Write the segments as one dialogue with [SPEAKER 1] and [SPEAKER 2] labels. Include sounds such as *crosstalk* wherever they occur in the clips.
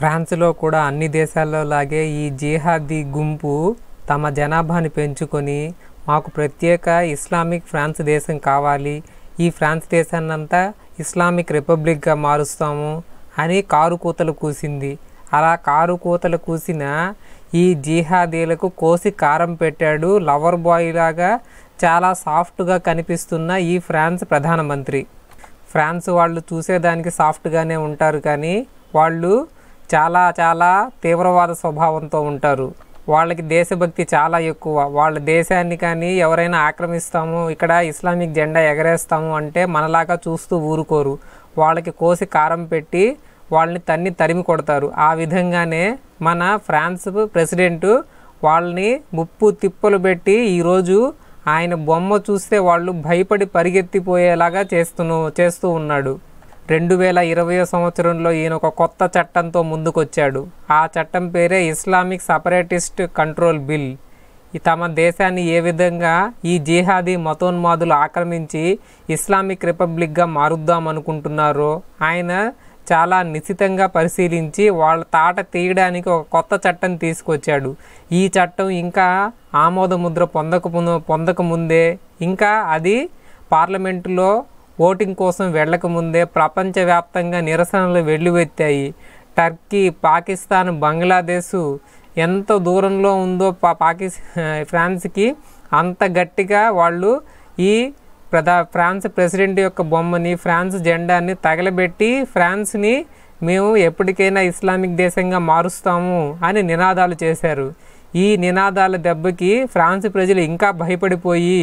[SPEAKER 1] ఫ్రాన్స్లో కూడా అన్ని దేశాల్లో లాగే ఈ జిహాదీ గుంపు తమ జనాభాని పెంచుకొని మాకు ప్రత్యేక ఇస్లామిక్ ఫ్రాన్స్ దేశం కావాలి ఈ ఫ్రాన్స్ దేశాన్నంతా ఇస్లామిక్ రిపబ్లిక్గా మారుస్తాము అని కారు కూతలు కూసింది అలా కారు కూతలు కూసిన ఈ జిహాదీలకు కోసి కారం పెట్టాడు లవర్ బాయ్ లాగా చాలా సాఫ్ట్గా కనిపిస్తున్న ఈ ఫ్రాన్స్ ప్రధానమంత్రి ఫ్రాన్స్ వాళ్ళు చూసేదానికి సాఫ్ట్గానే ఉంటారు కానీ వాళ్ళు చాలా చాలా తీవ్రవాద స్వభావంతో ఉంటారు వాళ్ళకి దేశభక్తి చాలా ఎక్కువ వాళ్ళ దేశాన్ని కానీ ఎవరైనా ఆక్రమిస్తాము ఇక్కడ ఇస్లామిక్ జెండా ఎగరేస్తాము అంటే మనలాగా చూస్తూ ఊరుకోరు వాళ్ళకి కోసి కారం పెట్టి వాళ్ళని తన్ని తరిమి కొడతారు ఆ విధంగానే మన ఫ్రాన్స్ ప్రెసిడెంట్ వాళ్ళని ముప్పు తిప్పలు పెట్టి ఈరోజు ఆయన బొమ్మ చూస్తే వాళ్ళు భయపడి పరిగెత్తిపోయేలాగా చేస్తున్న చేస్తూ ఉన్నాడు రెండు వేల ఇరవై సంవత్సరంలో ఈయన ఒక కొత్త చట్టంతో ముందుకొచ్చాడు ఆ చట్టం పేరే ఇస్లామిక్ సపరేటిస్ట్ కంట్రోల్ బిల్ తమ దేశాన్ని ఏ విధంగా ఈ జిహాదీ మతోన్మాదులు ఆక్రమించి ఇస్లామిక్ రిపబ్లిక్గా మారుద్దామనుకుంటున్నారో ఆయన చాలా నిశితంగా పరిశీలించి వాళ్ళ తాట తీయడానికి ఒక కొత్త చట్టం తీసుకొచ్చాడు ఈ చట్టం ఇంకా ఆమోదముద్ర పొందక పొందకముందే ఇంకా అది పార్లమెంటులో ఓటింగ్ కోసం వెళ్లకముందే ప్రపంచవ్యాప్తంగా నిరసనలు వెల్లువెత్తాయి టర్కీ పాకిస్తాన్ బంగ్లాదేశ్ ఎంత దూరంలో ఉందో పా పాకి ఫ్రాన్స్కి అంత గట్టిగా వాళ్ళు ఈ ప్రధా ఫ్రాన్స్ ప్రెసిడెంట్ యొక్క బొమ్మని ఫ్రాన్స్ జెండాని తగలబెట్టి ఫ్రాన్స్ని మేము ఎప్పటికైనా ఇస్లామిక్ దేశంగా మారుస్తాము అని నినాదాలు చేశారు ఈ నినాదాల దెబ్బకి ఫ్రాన్స్ ప్రజలు ఇంకా భయపడిపోయి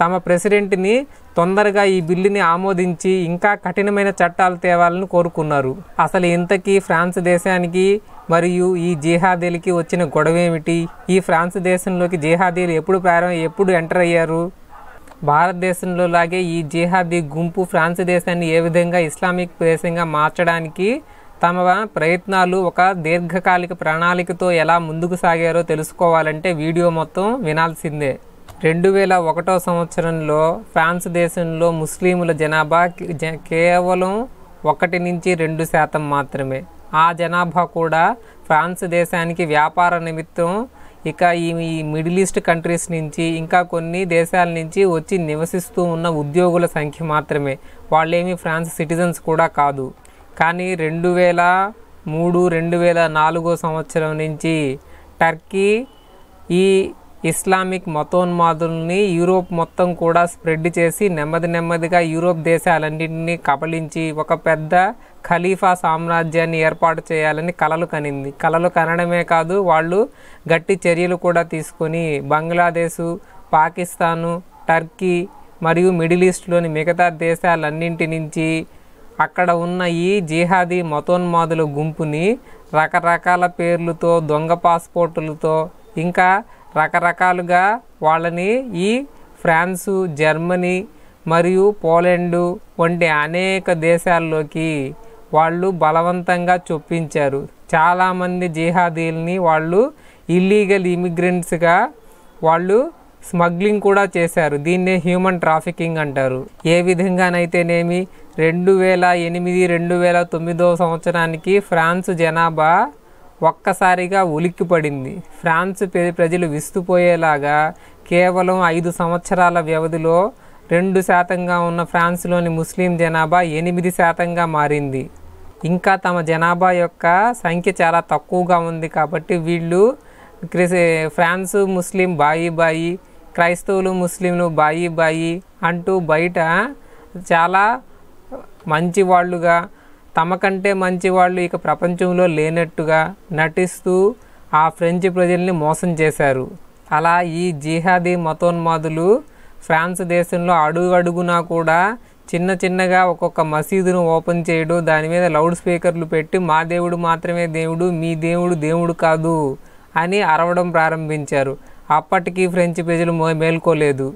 [SPEAKER 1] తమ ప్రెసిడెంట్ని తొందరగా ఈ బిల్లుని ఆమోదించి ఇంకా కఠినమైన చట్టాలు తేవాలని కోరుకున్నారు అసలు ఇంతకీ ఫ్రాన్స్ దేశానికి మరియు ఈ జిహాదీలకి వచ్చిన గొడవ ఏమిటి ఈ ఫ్రాన్స్ దేశంలోకి జిహాదీలు ఎప్పుడు ప్రారంభం ఎప్పుడు ఎంటర్ అయ్యారు భారతదేశంలో లాగే ఈ జిహాదీ గుంపు ఫ్రాన్స్ దేశాన్ని ఏ విధంగా ఇస్లామిక్ దేశంగా మార్చడానికి తమ ప్రయత్నాలు ఒక దీర్ఘకాలిక ప్రణాళికతో ఎలా ముందుకు సాగారో తెలుసుకోవాలంటే వీడియో మొత్తం వినాల్సిందే రెండు వేల ఒకటో సంవత్సరంలో ఫ్రాన్స్ దేశంలో ముస్లిముల జనాభా కేవలం ఒకటి నుంచి రెండు శాతం మాత్రమే ఆ జనాభా కూడా ఫ్రాన్స్ దేశానికి వ్యాపార నిమిత్తం ఇక ఈ మిడిల్ ఈస్ట్ కంట్రీస్ నుంచి ఇంకా కొన్ని దేశాల నుంచి వచ్చి నివసిస్తూ ఉన్న ఉద్యోగుల సంఖ్య మాత్రమే వాళ్ళేమి ఫ్రాన్స్ సిటిజన్స్ కూడా కాదు కానీ రెండు వేల మూడు రెండు వేల నాలుగో సంవత్సరం నుంచి టర్కీ ఈ ఇస్లామిక్ మతోన్మాదుల్ని యూరోప్ మొత్తం కూడా స్ప్రెడ్ చేసి నెమ్మది నెమ్మదిగా యూరోప్ దేశాలన్నింటినీ కబలించి ఒక పెద్ద ఖలీఫా సామ్రాజ్యాన్ని ఏర్పాటు చేయాలని కలలు కనింది కలలు కనడమే కాదు వాళ్ళు గట్టి చర్యలు కూడా తీసుకొని బంగ్లాదేశు పాకిస్తాను టర్కీ మరియు మిడిల్ ఈస్ట్లోని మిగతా దేశాలన్నింటి నుంచి అక్కడ ఉన్న ఈ జిహాదీ మతోన్మాదుల గుంపుని రకరకాల పేర్లతో దొంగ పాస్పోర్టులతో ఇంకా రకరకాలుగా వాళ్ళని ఈ ఫ్రాన్సు జర్మనీ మరియు పోలాండు వంటి అనేక దేశాల్లోకి వాళ్ళు బలవంతంగా చొప్పించారు చాలామంది జిహాదీల్ని వాళ్ళు ఇల్లీగల్ ఇమిగ్రెంట్స్గా వాళ్ళు స్మగ్లింగ్ కూడా చేశారు దీన్నే హ్యూమన్ ట్రాఫికింగ్ అంటారు ఏ విధంగానైతేనేమి రెండు వేల ఎనిమిది రెండు వేల తొమ్మిదో సంవత్సరానికి ఫ్రాన్స్ జనాభా ఒక్కసారిగా ఉలిక్కిపడింది ఫ్రాన్స్ ప్రజలు విస్తుపోయేలాగా కేవలం ఐదు సంవత్సరాల వ్యవధిలో రెండు శాతంగా ఉన్న ఫ్రాన్స్లోని ముస్లిం జనాభా ఎనిమిది శాతంగా మారింది ఇంకా తమ జనాభా యొక్క సంఖ్య చాలా తక్కువగా ఉంది కాబట్టి వీళ్ళు క్రిస్ ఫ్రాన్స్ ముస్లిం బాయి బాయి క్రైస్తవులు ముస్లింలు బాయి బాయి అంటూ బయట చాలా మంచివాళ్ళుగా తమకంటే మంచి వాళ్ళు ఇక ప్రపంచంలో లేనట్టుగా నటిస్తూ ఆ ఫ్రెంచ్ ప్రజల్ని మోసం చేశారు అలా ఈ జిహాదీ మతోన్మాదులు ఫ్రాన్స్ దేశంలో అడుగడుగునా కూడా చిన్న చిన్నగా ఒక్కొక్క మసీదును ఓపెన్ చేయడం దాని మీద లౌడ్ స్పీకర్లు పెట్టి మా దేవుడు మాత్రమే దేవుడు మీ దేవుడు దేవుడు కాదు అని అరవడం ప్రారంభించారు అప్పటికీ ఫ్రెంచ్ ప్రజలు మేల్కోలేదు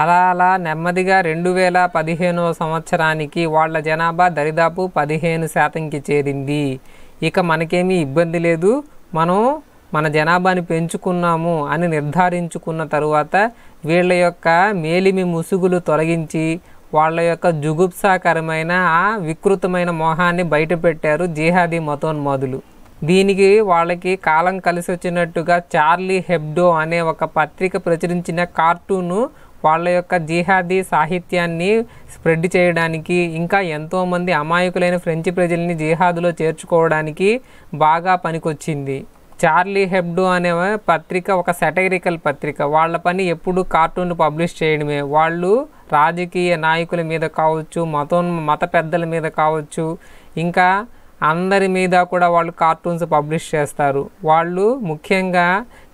[SPEAKER 1] అలా అలా నెమ్మదిగా రెండు వేల పదిహేనవ సంవత్సరానికి వాళ్ళ జనాభా దరిదాపు పదిహేను శాతంకి చేరింది ఇక మనకేమీ ఇబ్బంది లేదు మనం మన జనాభాని పెంచుకున్నాము అని నిర్ధారించుకున్న తరువాత వీళ్ళ యొక్క మేలిమి ముసుగులు తొలగించి వాళ్ళ యొక్క జుగుప్సాకరమైన ఆ వికృతమైన మొహాన్ని బయటపెట్టారు జిహాదీ మతోన్మాదులు దీనికి వాళ్ళకి కాలం కలిసి వచ్చినట్టుగా చార్లీ హెబ్డో అనే ఒక పత్రిక ప్రచురించిన కార్టూను వాళ్ళ యొక్క జీహాదీ సాహిత్యాన్ని స్ప్రెడ్ చేయడానికి ఇంకా ఎంతోమంది అమాయకులైన ఫ్రెంచ్ ప్రజల్ని జిహాదులో చేర్చుకోవడానికి బాగా పనికొచ్చింది చార్లీ హెబ్డు అనే పత్రిక ఒక సెటగరికల్ పత్రిక వాళ్ళ పని ఎప్పుడు కార్టూన్ పబ్లిష్ చేయడమే వాళ్ళు రాజకీయ నాయకుల మీద కావచ్చు మతం మత పెద్దల మీద కావచ్చు ఇంకా అందరి మీద కూడా వాళ్ళు కార్టూన్స్ పబ్లిష్ చేస్తారు వాళ్ళు ముఖ్యంగా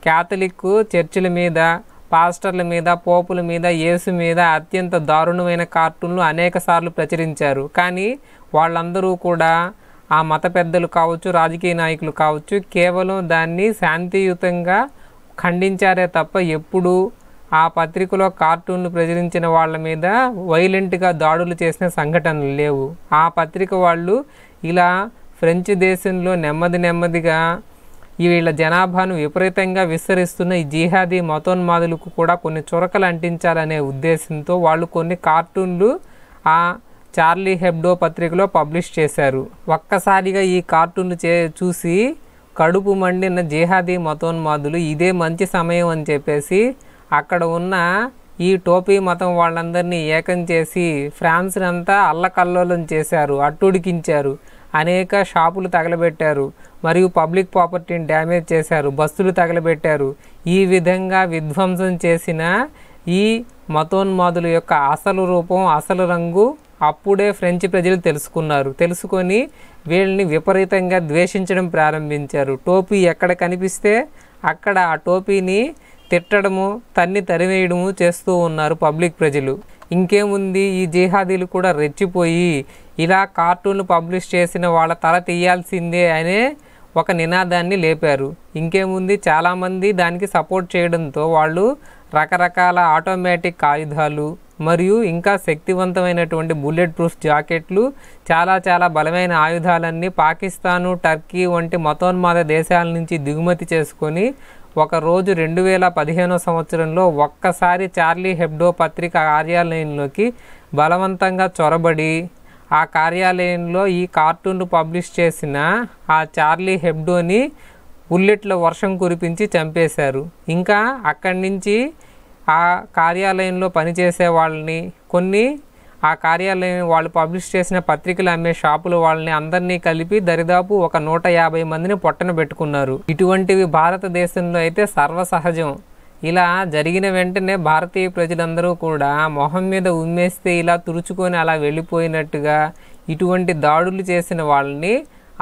[SPEAKER 1] క్యాథలిక్ చర్చిల మీద పాస్టర్ల మీద పోపుల మీద యేసు మీద అత్యంత దారుణమైన కార్టూన్లు అనేక సార్లు ప్రచురించారు కానీ వాళ్ళందరూ కూడా ఆ మత పెద్దలు కావచ్చు రాజకీయ నాయకులు కావచ్చు కేవలం దాన్ని శాంతియుతంగా ఖండించారే తప్ప ఎప్పుడూ ఆ పత్రికలో కార్టూన్లు ప్రచురించిన వాళ్ళ మీద వైలెంట్గా దాడులు చేసిన సంఘటనలు లేవు ఆ పత్రిక వాళ్ళు ఇలా ఫ్రెంచ్ దేశంలో నెమ్మది నెమ్మదిగా ఈ వీళ్ళ జనాభాను విపరీతంగా విస్తరిస్తున్న ఈ జిహాదీ మతోన్మాదులకు కూడా కొన్ని చురకలు అంటించాలనే ఉద్దేశంతో వాళ్ళు కొన్ని కార్టూన్లు ఆ చార్లీ హెబ్డో పత్రికలో పబ్లిష్ చేశారు ఒక్కసారిగా ఈ కార్టూన్లు చే చూసి కడుపు మండిన జిహాదీ మతోన్మాదులు ఇదే మంచి సమయం అని చెప్పేసి అక్కడ ఉన్న ఈ టోపీ మతం వాళ్ళందరినీ ఏకం చేసి ఫ్రాన్స్నంతా అల్లకల్లోలం చేశారు అట్టుడికించారు అనేక షాపులు తగలబెట్టారు మరియు పబ్లిక్ ప్రాపర్టీని డ్యామేజ్ చేశారు బస్సులు తగలబెట్టారు ఈ విధంగా విధ్వంసం చేసిన ఈ మతోన్మాదుల యొక్క అసలు రూపం అసలు రంగు అప్పుడే ఫ్రెంచ్ ప్రజలు తెలుసుకున్నారు తెలుసుకొని వీళ్ళని విపరీతంగా ద్వేషించడం ప్రారంభించారు టోపీ ఎక్కడ కనిపిస్తే అక్కడ ఆ టోపీని తిట్టడము తన్ని తరివేయడము చేస్తూ ఉన్నారు పబ్లిక్ ప్రజలు ఇంకేముంది ఈ జిహాదీలు కూడా రెచ్చిపోయి ఇలా కార్టూన్లు పబ్లిష్ చేసిన వాళ్ళ తల తీయాల్సిందే అనే ఒక నినాదాన్ని లేపారు ఇంకేముంది చాలామంది దానికి సపోర్ట్ చేయడంతో వాళ్ళు రకరకాల ఆటోమేటిక్ ఆయుధాలు మరియు ఇంకా శక్తివంతమైనటువంటి బుల్లెట్ ప్రూఫ్ జాకెట్లు చాలా చాలా బలమైన ఆయుధాలన్నీ పాకిస్తాను టర్కీ వంటి మతోన్మాద దేశాల నుంచి దిగుమతి చేసుకొని ఒకరోజు రెండు వేల పదిహేనో సంవత్సరంలో ఒక్కసారి చార్లీ హెబ్డో పత్రిక కార్యాలయంలోకి బలవంతంగా చొరబడి ఆ కార్యాలయంలో ఈ కార్టూన్ను పబ్లిష్ చేసిన ఆ చార్లీ హెబ్డోని ఉల్లెట్ల వర్షం కురిపించి చంపేశారు ఇంకా అక్కడి నుంచి ఆ కార్యాలయంలో పనిచేసే వాళ్ళని కొన్ని ఆ కార్యాలయం వాళ్ళు పబ్లిష్ చేసిన పత్రికలు అమ్మే షాపులు వాళ్ళని అందరినీ కలిపి దరిదాపు ఒక నూట యాభై మందిని పొట్టన పెట్టుకున్నారు ఇటువంటివి భారతదేశంలో అయితే సర్వసహజం ఇలా జరిగిన వెంటనే భారతీయ ప్రజలందరూ కూడా మొహం మీద ఉమ్మేస్తే ఇలా తురుచుకొని అలా వెళ్ళిపోయినట్టుగా ఇటువంటి దాడులు చేసిన వాళ్ళని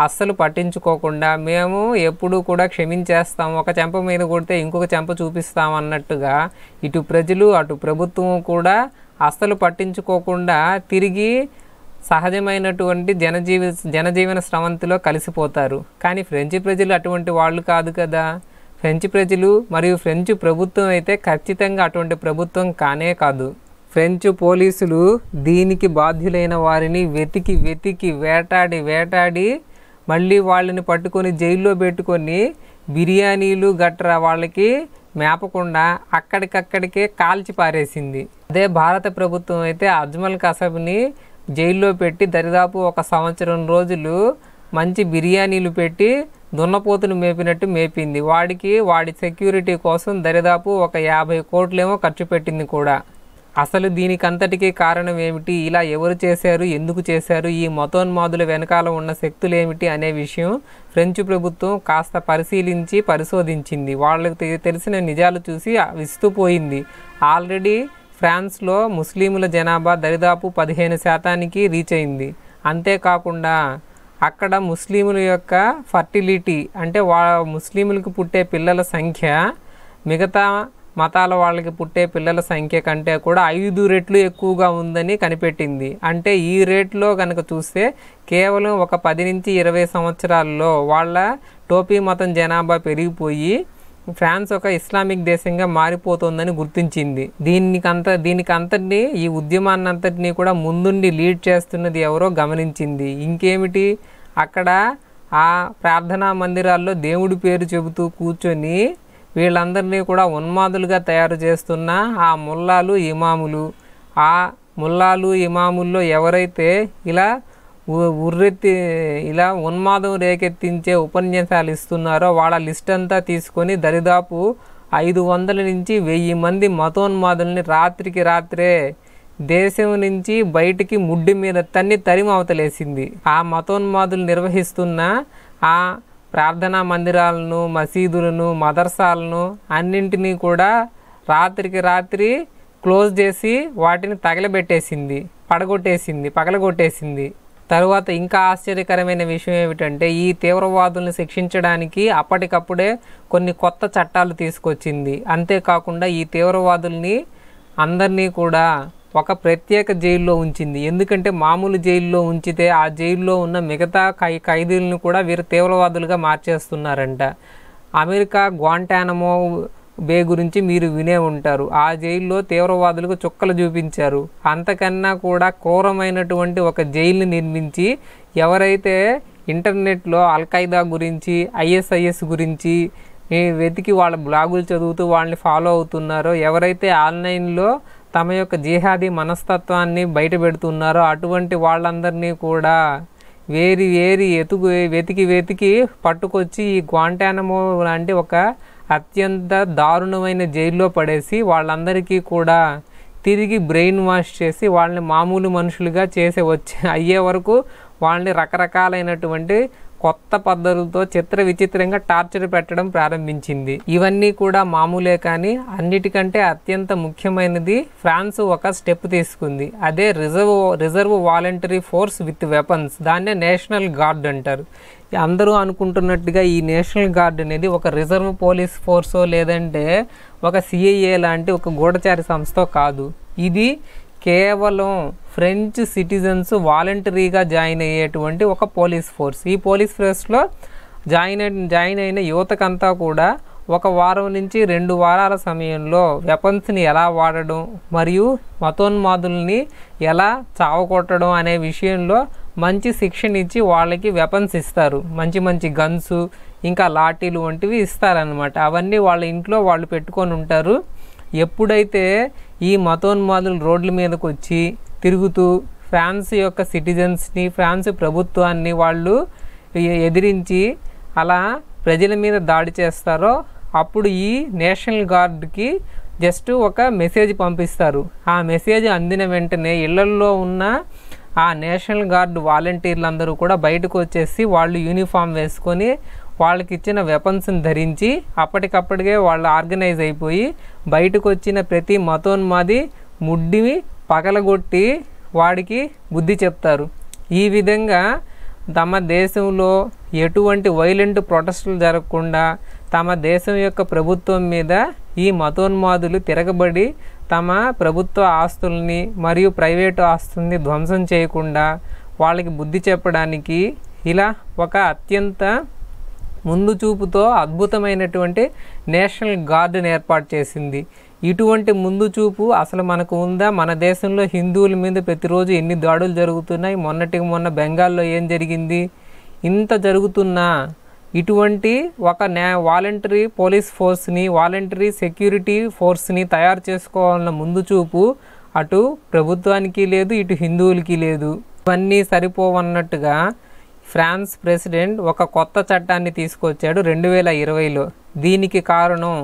[SPEAKER 1] అస్సలు పట్టించుకోకుండా మేము ఎప్పుడూ కూడా క్షమించేస్తాం ఒక చెంప మీద కొడితే ఇంకొక చెంప చూపిస్తాం అన్నట్టుగా ఇటు ప్రజలు అటు ప్రభుత్వం కూడా అస్సలు పట్టించుకోకుండా తిరిగి సహజమైనటువంటి జనజీవ జనజీవన స్రవంతిలో కలిసిపోతారు కానీ ఫ్రెంచ్ ప్రజలు అటువంటి వాళ్ళు కాదు కదా ఫ్రెంచ్ ప్రజలు మరియు ఫ్రెంచ్ ప్రభుత్వం అయితే ఖచ్చితంగా అటువంటి ప్రభుత్వం కానే కాదు ఫ్రెంచ్ పోలీసులు దీనికి బాధ్యులైన వారిని వెతికి వెతికి వేటాడి వేటాడి మళ్ళీ వాళ్ళని పట్టుకొని జైల్లో పెట్టుకొని బిర్యానీలు గట్రా వాళ్ళకి మేపకుండా అక్కడికక్కడికే కాల్చి పారేసింది అదే భారత ప్రభుత్వం అయితే అజ్మల్ కసబ్ని జైల్లో పెట్టి దరిదాపు ఒక సంవత్సరం రోజులు మంచి బిర్యానీలు పెట్టి దున్నపోతును మేపినట్టు మేపింది వాడికి వాడి సెక్యూరిటీ కోసం దరిదాపు ఒక యాభై కోట్లేమో ఖర్చు పెట్టింది కూడా అసలు దీనికంతటికీ కారణం ఏమిటి ఇలా ఎవరు చేశారు ఎందుకు చేశారు ఈ మతోన్మాదుల వెనకాల ఉన్న శక్తులు ఏమిటి అనే విషయం ఫ్రెంచ్ ప్రభుత్వం కాస్త పరిశీలించి పరిశోధించింది వాళ్ళకి తెలిసిన నిజాలు చూసి విస్తుపోయింది ఆల్రెడీ ఫ్రాన్స్లో ముస్లింల జనాభా దరిదాపు పదిహేను శాతానికి రీచ్ అయింది అంతేకాకుండా అక్కడ ముస్లింల యొక్క ఫర్టిలిటీ అంటే వా ముస్లింలకు పుట్టే పిల్లల సంఖ్య మిగతా మతాల వాళ్ళకి పుట్టే పిల్లల సంఖ్య కంటే కూడా ఐదు రెట్లు ఎక్కువగా ఉందని కనిపెట్టింది అంటే ఈ రేట్లో కనుక చూస్తే కేవలం ఒక పది నుంచి ఇరవై సంవత్సరాల్లో వాళ్ళ టోపీ మతం జనాభా పెరిగిపోయి ఫ్రాన్స్ ఒక ఇస్లామిక్ దేశంగా మారిపోతుందని గుర్తించింది దీనికంత అంతటిని ఈ ఉద్యమాన్నంతటినీ కూడా ముందుండి లీడ్ చేస్తున్నది ఎవరో గమనించింది ఇంకేమిటి అక్కడ ఆ ప్రార్థనా మందిరాల్లో దేవుడి పేరు చెబుతూ కూర్చొని వీళ్ళందరినీ కూడా ఉన్మాదులుగా తయారు చేస్తున్న ఆ ముల్లాలు ఇమాములు ఆ ముల్లాలు ఇమాముల్లో ఎవరైతే ఇలా ఉర్రెత్తి ఇలా ఉన్మాదం రేకెత్తించే ఉపన్యాసాలు ఇస్తున్నారో వాళ్ళ లిస్ట్ అంతా తీసుకొని దరిదాపు ఐదు వందల నుంచి వెయ్యి మంది మతోన్మాదుల్ని రాత్రికి రాత్రే దేశం నుంచి బయటికి ముడ్డి మీద తన్ని తరిమవతలేసింది అవతలేసింది ఆ మతోన్మాదులు నిర్వహిస్తున్న ఆ ప్రార్థనా మందిరాలను మసీదులను మదర్సాలను అన్నింటినీ కూడా రాత్రికి రాత్రి క్లోజ్ చేసి వాటిని తగలబెట్టేసింది పడగొట్టేసింది పగలగొట్టేసింది తరువాత ఇంకా ఆశ్చర్యకరమైన విషయం ఏమిటంటే ఈ తీవ్రవాదులను శిక్షించడానికి అప్పటికప్పుడే కొన్ని కొత్త చట్టాలు తీసుకొచ్చింది అంతేకాకుండా ఈ తీవ్రవాదుల్ని అందరినీ కూడా ఒక ప్రత్యేక జైల్లో ఉంచింది ఎందుకంటే మామూలు జైల్లో ఉంచితే ఆ జైల్లో ఉన్న మిగతా ఖై ఖైదీలను కూడా వీరు తీవ్రవాదులుగా మార్చేస్తున్నారంట అమెరికా గ్వాంటానమో బే గురించి మీరు వినే ఉంటారు ఆ జైల్లో తీవ్రవాదులకు చుక్కలు చూపించారు అంతకన్నా కూడా క్రూరమైనటువంటి ఒక జైలు నిర్మించి ఎవరైతే ఇంటర్నెట్లో అల్ఖైదా గురించి ఐఎస్ఐఎస్ గురించి వెతికి వాళ్ళ బ్లాగులు చదువుతూ వాళ్ళని ఫాలో అవుతున్నారో ఎవరైతే ఆన్లైన్లో తమ యొక్క జిహాదీ మనస్తత్వాన్ని బయట పెడుతున్నారో అటువంటి వాళ్ళందరినీ కూడా వేరి వేరి ఎతుకు వెతికి వెతికి పట్టుకొచ్చి ఈ గ్వాంటానమో లాంటి ఒక అత్యంత దారుణమైన జైల్లో పడేసి వాళ్ళందరికీ కూడా తిరిగి బ్రెయిన్ వాష్ చేసి వాళ్ళని మామూలు మనుషులుగా చేసే వచ్చే *laughs* అయ్యే వరకు వాళ్ళని రకరకాలైనటువంటి కొత్త పద్ధతులతో చిత్ర విచిత్రంగా టార్చర్ పెట్టడం ప్రారంభించింది ఇవన్నీ కూడా మామూలే కానీ అన్నిటికంటే అత్యంత ముఖ్యమైనది ఫ్రాన్స్ ఒక స్టెప్ తీసుకుంది అదే reserve reserve voluntary force with weapons దాన్నే నేషనల్ గార్డ్ అంటారు అందరూ అనుకుంటున్నట్టుగా ఈ నేషనల్ గార్డ్ అనేది ఒక రిజర్వ్ పోలీస్ ఫోర్సో లేదంటే ఒక సిఐఏ లాంటి ఒక గూఢచారి సంస్థ కాదు ఇది కేవలం ఫ్రెంచ్ సిటిజన్స్ వాలంటరీగా జాయిన్ అయ్యేటువంటి ఒక పోలీస్ ఫోర్స్ ఈ పోలీస్ ఫోర్స్లో జాయిన్ జాయిన్ అయిన యువతకంతా కూడా ఒక వారం నుంచి రెండు వారాల సమయంలో వెపన్స్ని ఎలా వాడడం మరియు మతోన్మాదుల్ని ఎలా చావకొట్టడం అనే విషయంలో మంచి శిక్షణ ఇచ్చి వాళ్ళకి వెపన్స్ ఇస్తారు మంచి మంచి గన్స్ ఇంకా లాఠీలు వంటివి ఇస్తారనమాట అవన్నీ వాళ్ళ ఇంట్లో వాళ్ళు పెట్టుకొని ఉంటారు ఎప్పుడైతే ఈ మతోన్మాదులు రోడ్ల మీదకు వచ్చి తిరుగుతూ ఫ్రాన్స్ యొక్క సిటిజన్స్ని ఫ్రాన్స్ ప్రభుత్వాన్ని వాళ్ళు ఎదిరించి అలా ప్రజల మీద దాడి చేస్తారో అప్పుడు ఈ నేషనల్ గార్డ్కి జస్ట్ ఒక మెసేజ్ పంపిస్తారు ఆ మెసేజ్ అందిన వెంటనే ఇళ్లల్లో ఉన్న ఆ నేషనల్ గార్డు అందరూ కూడా బయటకు వచ్చేసి వాళ్ళు యూనిఫామ్ వేసుకొని వాళ్ళకి ఇచ్చిన వెపన్స్ని ధరించి అప్పటికప్పటికే వాళ్ళు ఆర్గనైజ్ అయిపోయి బయటకు వచ్చిన ప్రతి మతోన్మాది ముడ్డిని పగలగొట్టి వాడికి బుద్ధి చెప్తారు ఈ విధంగా తమ దేశంలో ఎటువంటి వైలెంట్ ప్రొటెస్టులు జరగకుండా తమ దేశం యొక్క ప్రభుత్వం మీద ఈ మతోన్మాదులు తిరగబడి తమ ప్రభుత్వ ఆస్తుల్ని మరియు ప్రైవేటు ఆస్తుల్ని ధ్వంసం చేయకుండా వాళ్ళకి బుద్ధి చెప్పడానికి ఇలా ఒక అత్యంత ముందు చూపుతో అద్భుతమైనటువంటి నేషనల్ గార్డెన్ ఏర్పాటు చేసింది ఇటువంటి ముందు చూపు అసలు మనకు ఉందా మన దేశంలో హిందువుల మీద ప్రతిరోజు ఎన్ని దాడులు జరుగుతున్నాయి మొన్నటికి మొన్న బెంగాల్లో ఏం జరిగింది ఇంత జరుగుతున్నా ఇటువంటి ఒక న్యా వాలంటరీ పోలీస్ ఫోర్స్ని వాలంటరీ సెక్యూరిటీ ఫోర్స్ని తయారు చేసుకోవాలన్న ముందు చూపు అటు ప్రభుత్వానికి లేదు ఇటు హిందువులకి లేదు ఇవన్నీ సరిపోవన్నట్టుగా ఫ్రాన్స్ ప్రెసిడెంట్ ఒక కొత్త చట్టాన్ని తీసుకొచ్చాడు రెండు వేల ఇరవైలో దీనికి కారణం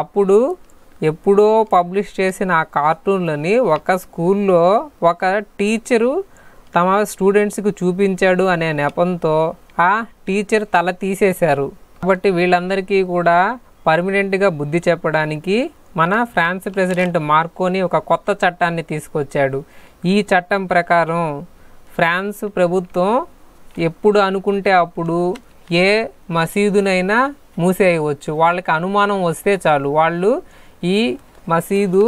[SPEAKER 1] అప్పుడు ఎప్పుడో పబ్లిష్ చేసిన ఆ కార్టూన్లని ఒక స్కూల్లో ఒక టీచరు తమ స్టూడెంట్స్కి చూపించాడు అనే నెపంతో ఆ టీచర్ తల తీసేశారు కాబట్టి వీళ్ళందరికీ కూడా పర్మనెంట్గా బుద్ధి చెప్పడానికి మన ఫ్రాన్స్ ప్రెసిడెంట్ మార్కోని ఒక కొత్త చట్టాన్ని తీసుకొచ్చాడు ఈ చట్టం ప్రకారం ఫ్రాన్స్ ప్రభుత్వం ఎప్పుడు అనుకుంటే అప్పుడు ఏ మసీదునైనా మూసేయవచ్చు వాళ్ళకి అనుమానం వస్తే చాలు వాళ్ళు ఈ మసీదు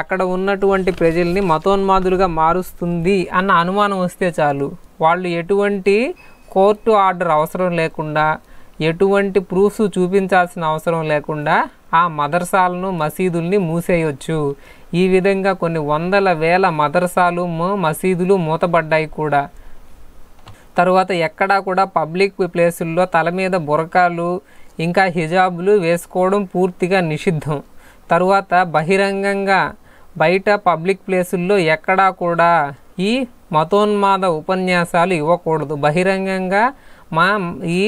[SPEAKER 1] అక్కడ ఉన్నటువంటి ప్రజల్ని మతోన్మాదులుగా మారుస్తుంది అన్న అనుమానం వస్తే చాలు వాళ్ళు ఎటువంటి కోర్టు ఆర్డర్ అవసరం లేకుండా ఎటువంటి ప్రూఫ్స్ చూపించాల్సిన అవసరం లేకుండా ఆ మదర్సాలను మసీదుల్ని మూసేయొచ్చు ఈ విధంగా కొన్ని వందల వేల మదర్సాలు మసీదులు మూతబడ్డాయి కూడా తరువాత ఎక్కడా కూడా పబ్లిక్ ప్లేసుల్లో తల మీద బురకాలు ఇంకా హిజాబులు వేసుకోవడం పూర్తిగా నిషిద్ధం తరువాత బహిరంగంగా బయట పబ్లిక్ ప్లేసుల్లో ఎక్కడా కూడా ఈ మతోన్మాద ఉపన్యాసాలు ఇవ్వకూడదు బహిరంగంగా మా ఈ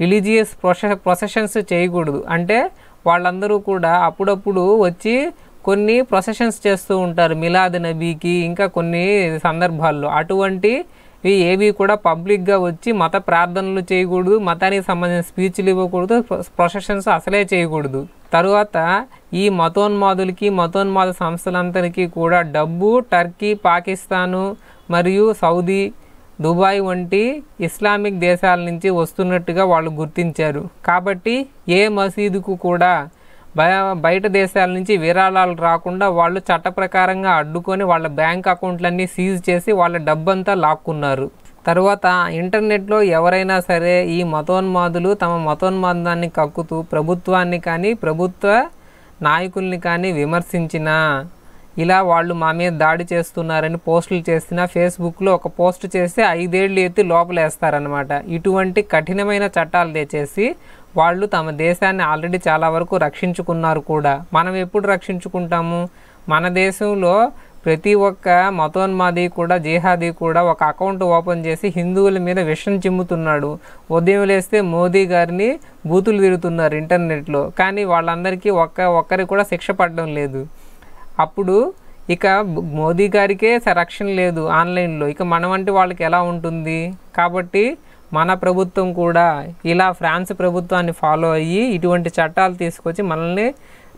[SPEAKER 1] రిలీజియస్ ప్రొసె ప్రొసెషన్స్ చేయకూడదు అంటే వాళ్ళందరూ కూడా అప్పుడప్పుడు వచ్చి కొన్ని ప్రొసెషన్స్ చేస్తూ ఉంటారు మిలాద్ నబీకి ఇంకా కొన్ని సందర్భాల్లో అటువంటి ఏవి కూడా పబ్లిక్గా వచ్చి మత ప్రార్థనలు చేయకూడదు మతానికి సంబంధించిన స్పీచ్లు ఇవ్వకూడదు ప్రొసెషన్స్ అసలే చేయకూడదు తరువాత ఈ మతోన్మాదులకి మతోన్మాద సంస్థలందరికీ కూడా డబ్బు టర్కీ పాకిస్తాను మరియు సౌదీ దుబాయ్ వంటి ఇస్లామిక్ దేశాల నుంచి వస్తున్నట్టుగా వాళ్ళు గుర్తించారు కాబట్టి ఏ మసీదుకు కూడా బయట దేశాల నుంచి విరాళాలు రాకుండా వాళ్ళు చట్టప్రకారంగా అడ్డుకొని వాళ్ళ బ్యాంక్ అకౌంట్లన్నీ సీజ్ చేసి వాళ్ళ డబ్బంతా లాక్కున్నారు తర్వాత ఇంటర్నెట్లో ఎవరైనా సరే ఈ మతోన్మాదులు తమ మతోన్మాదాన్ని కక్కుతూ ప్రభుత్వాన్ని కానీ ప్రభుత్వ నాయకుల్ని కానీ విమర్శించినా ఇలా వాళ్ళు మా మీద దాడి చేస్తున్నారని పోస్టులు చేసినా ఫేస్బుక్లో ఒక పోస్ట్ చేస్తే ఐదేళ్ళు ఎత్తి లోపలేస్తారనమాట ఇటువంటి కఠినమైన చట్టాలు తెచ్చేసి వాళ్ళు తమ దేశాన్ని ఆల్రెడీ చాలా వరకు రక్షించుకున్నారు కూడా మనం ఎప్పుడు రక్షించుకుంటాము మన దేశంలో ప్రతి ఒక్క మతోన్మాది కూడా జిహాది కూడా ఒక అకౌంట్ ఓపెన్ చేసి హిందువుల మీద విషం చిమ్ముతున్నాడు ఉదయం లేస్తే మోదీ గారిని బూతులు తిరుగుతున్నారు ఇంటర్నెట్లో కానీ వాళ్ళందరికీ ఒక్క ఒక్కరికి కూడా శిక్ష పడడం లేదు అప్పుడు ఇక మోదీ గారికే రక్షణ లేదు ఆన్లైన్లో ఇక మన వంటి వాళ్ళకి ఎలా ఉంటుంది కాబట్టి మన ప్రభుత్వం కూడా ఇలా ఫ్రాన్స్ ప్రభుత్వాన్ని ఫాలో అయ్యి ఇటువంటి చట్టాలు తీసుకొచ్చి మనల్ని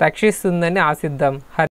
[SPEAKER 1] రక్షిస్తుందని ఆశిద్దాం